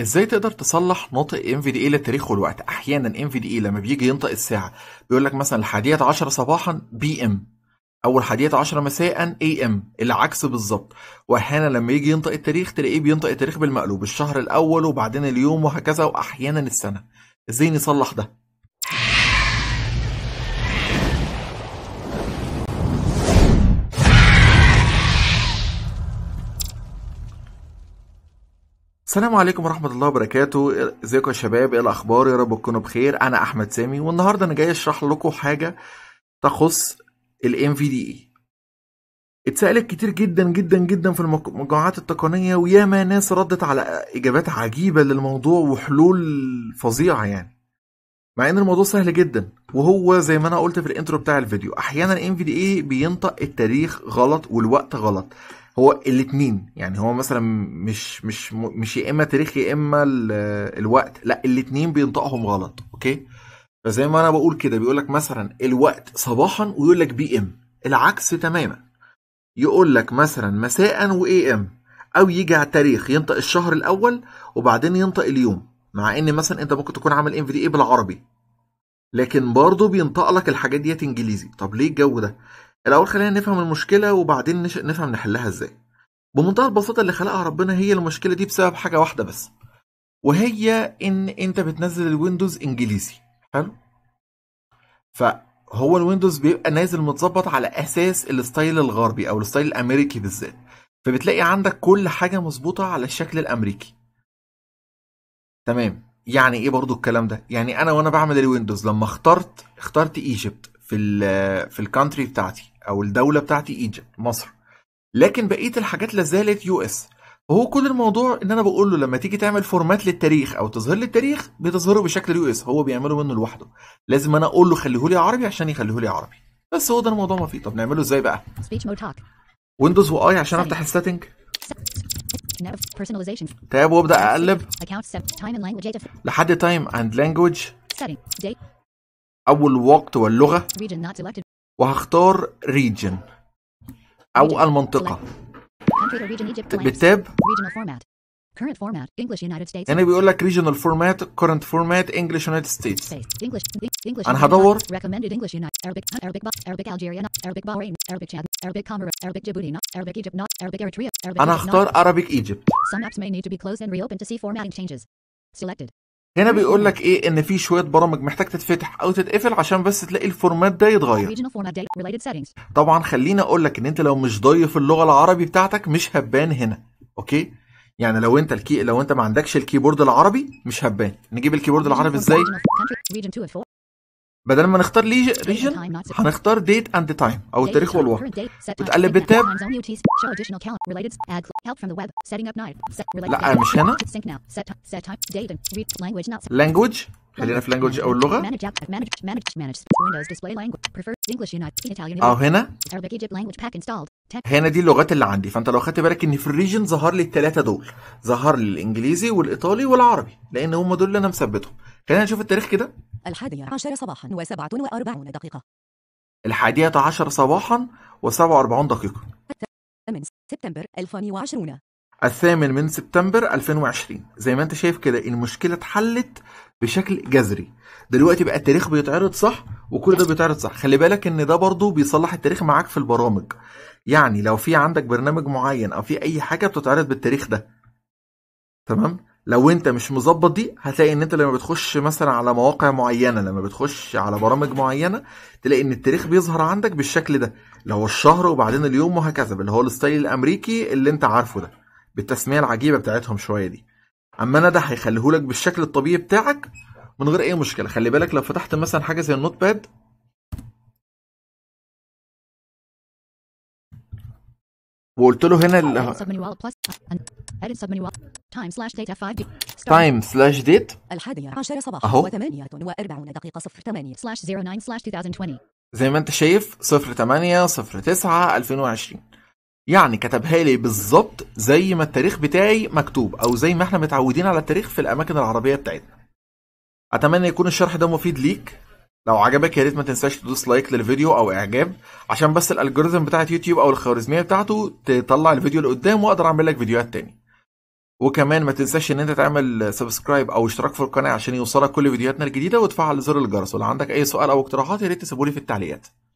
ازاي تقدر تصلح ناطق اي e للتاريخ والوقت احيانا اي e لما بيجي ينطق الساعه بيقول لك مثلا الحادية عشرة صباحا بي ام او الحادية عشرة مساء اي ام العكس بالظبط واحيانا لما يجي ينطق التاريخ تلاقيه بينطق التاريخ بالمقلوب الشهر الاول وبعدين اليوم وهكذا واحيانا السنه ازاي نصلح ده السلام عليكم ورحمة الله وبركاته ازيكم يا شباب ايه الأخبار يا رب تكونوا بخير أنا أحمد سامي والنهاردة أنا جاي أشرح لكم حاجة تخص ال MVDE اتسألت كتير جدا جدا جدا في المجموعات التقنية وياما ناس ردت على إجابات عجيبة للموضوع وحلول فظيعة يعني مع ان الموضوع سهل جدا وهو زي ما انا قلت في الانترو بتاع الفيديو احيانا ال MVDE بينطق التاريخ غلط والوقت غلط هو الاتنين يعني هو مثلا مش مش مش يا اما تاريخ يا اما الوقت لا الاتنين بينطقهم غلط اوكي فزي ما انا بقول كده بيقول لك مثلا الوقت صباحا ويقول لك بي ام العكس تماما يقول لك مثلا مساء واي ام او يجي على التاريخ ينطق الشهر الاول وبعدين ينطق اليوم مع ان مثلا انت ممكن تكون عامل ام في دي ايه بالعربي لكن برضه بينطق لك الحاجات ديت انجليزي طب ليه الجو ده الأول خلينا نفهم المشكلة وبعدين نش... نفهم نحلها إزاي بمنتهى البساطة اللي خلقها ربنا هي المشكلة دي بسبب حاجة واحدة بس وهي إن أنت بتنزل الويندوز إنجليزي حلو فهو الويندوز بيبقى نازل متظبط على أساس الستايل الغربي أو الستايل الأمريكي بالذات فبتلاقي عندك كل حاجة مظبوطة على الشكل الأمريكي تمام يعني ايه برضو الكلام ده يعني انا وانا بعمل الويندوز لما اخترت اخترت ايجيبت في الـ في الكانتري بتاعتي او الدوله بتاعتي ايجيبت مصر لكن بقيه الحاجات لازالت يو اس هو كل الموضوع ان انا بقول له لما تيجي تعمل فورمات للتاريخ او تظهر لي التاريخ بتظهره بشكل يو اس هو بيعمله منه لوحده لازم انا اقول له خليه لي عربي عشان يخليه لي عربي بس هو ده الموضوع ما فيه طب نعمله ازاي بقى ويندوز واي عشان افتح السيتنج تاب وابدا اقلب لحد تايم اند لانجوج اول وقت واللغه وهختار region أو المنطقة بالتاب هنا بيقول لك regional format current format English United States أنا هدور recommended English Arabic Arabic Arabic Algeria Arabic Bahrain Arabic Chad Arabic Comoros Arabic Djibouti Arabic Egypt not Arabic Eritrea أنا هختار Arabic Egypt Some apps may need to be closed and reopened to see formatting changes selected هنا بيقول لك ايه ان في شويه برامج محتاج تتفتح او تتقفل عشان بس تلاقي الفورمات ده يتغير طبعا خليني اقول لك ان انت لو مش ضايف اللغه العربي بتاعتك مش هبان هنا اوكي يعني لو انت الكي لو انت ما عندكش الكيبورد العربي مش هبان نجيب الكيبورد العربي ازاي بدل ما نختار ريجن هنختار ديت اند تايم او التاريخ والوقت وتقلب التاب لا مش هنا لانجوج خلينا في لانجوج او اللغه او آه، هنا هنا دي اللغات اللي عندي فانت لو خدت بالك ان في الريجن ظهر لي الثلاثه دول ظهر لي الانجليزي والايطالي والعربي لان هم دول اللي انا مثبتهم خلينا نشوف التاريخ كده الحادية عشر صباحا وسبعة وأربعون دقيقة الحادية عشر صباحا وسبعة وأربعون دقيقة الثامن سبتمبر 2020 الثامن من سبتمبر 2020 زي ما انت شايف كده المشكلة اتحلت بشكل جذري دلوقتي بقى التاريخ بيتعرض صح وكل ده بيتعرض صح خلي بالك ان ده برضو بيصلح التاريخ معاك في البرامج يعني لو في عندك برنامج معين او في اي حاجة بتتعرض بالتاريخ ده تمام لو انت مش مظبط دي هتلاقي ان انت لما بتخش مثلا على مواقع معينه لما بتخش على برامج معينه تلاقي ان التاريخ بيظهر عندك بالشكل ده اللي هو الشهر وبعدين اليوم وهكذا اللي هو الستايل الامريكي اللي انت عارفه ده بالتسميه العجيبه بتاعتهم شويه دي اما انا ده هيخليهولك بالشكل الطبيعي بتاعك من غير اي مشكله خلي بالك لو فتحت مثلا حاجه زي النوت باد وقلت له هنا ال... تايم سلاش ديت الحادية عشر صباحا أهو. وثمانية وأربعون دقيقة صفر ثمانية سلاش زيرو ناين سلاش 2020 زي ما أنت شايف صفر ثمانية صفر تسعة الفين وعشرين يعني كتبها لي بالظبط زي ما التاريخ بتاعي مكتوب أو زي ما احنا متعودين على التاريخ في الأماكن العربية بتاعتنا أتمنى يكون الشرح ده مفيد ليك لو عجبك يا ريت ما تنساش تدوس لايك للفيديو او اعجاب عشان بس الالجوريزم بتاعت يوتيوب او الخوارزميه بتاعته تطلع الفيديو لقدام واقدر اعمل لك فيديوهات تاني وكمان ما تنساش ان انت تعمل سبسكرايب او اشتراك في القناه عشان يوصلك كل فيديوهاتنا الجديده وتفعل زر الجرس ولو عندك اي سؤال او اقتراحات يا ريت تسيبولي في التعليقات